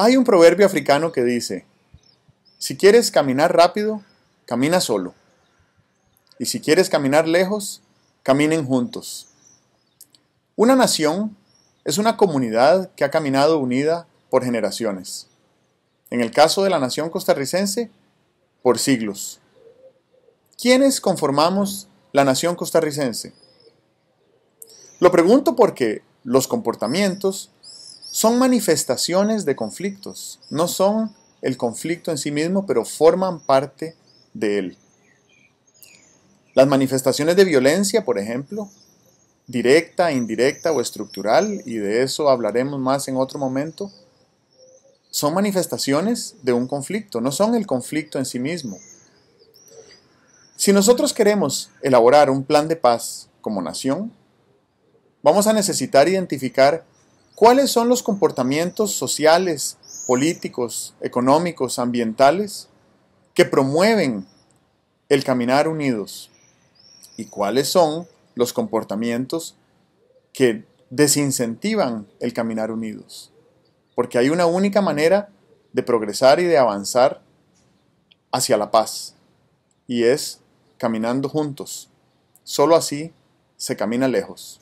Hay un proverbio africano que dice, si quieres caminar rápido, camina solo. Y si quieres caminar lejos, caminen juntos. Una nación es una comunidad que ha caminado unida por generaciones. En el caso de la nación costarricense, por siglos. ¿Quiénes conformamos la nación costarricense? Lo pregunto porque los comportamientos, son manifestaciones de conflictos, no son el conflicto en sí mismo, pero forman parte de él. Las manifestaciones de violencia, por ejemplo, directa, indirecta o estructural, y de eso hablaremos más en otro momento, son manifestaciones de un conflicto, no son el conflicto en sí mismo. Si nosotros queremos elaborar un plan de paz como nación, vamos a necesitar identificar ¿Cuáles son los comportamientos sociales, políticos, económicos, ambientales que promueven el caminar unidos? ¿Y cuáles son los comportamientos que desincentivan el caminar unidos? Porque hay una única manera de progresar y de avanzar hacia la paz, y es caminando juntos. Solo así se camina lejos.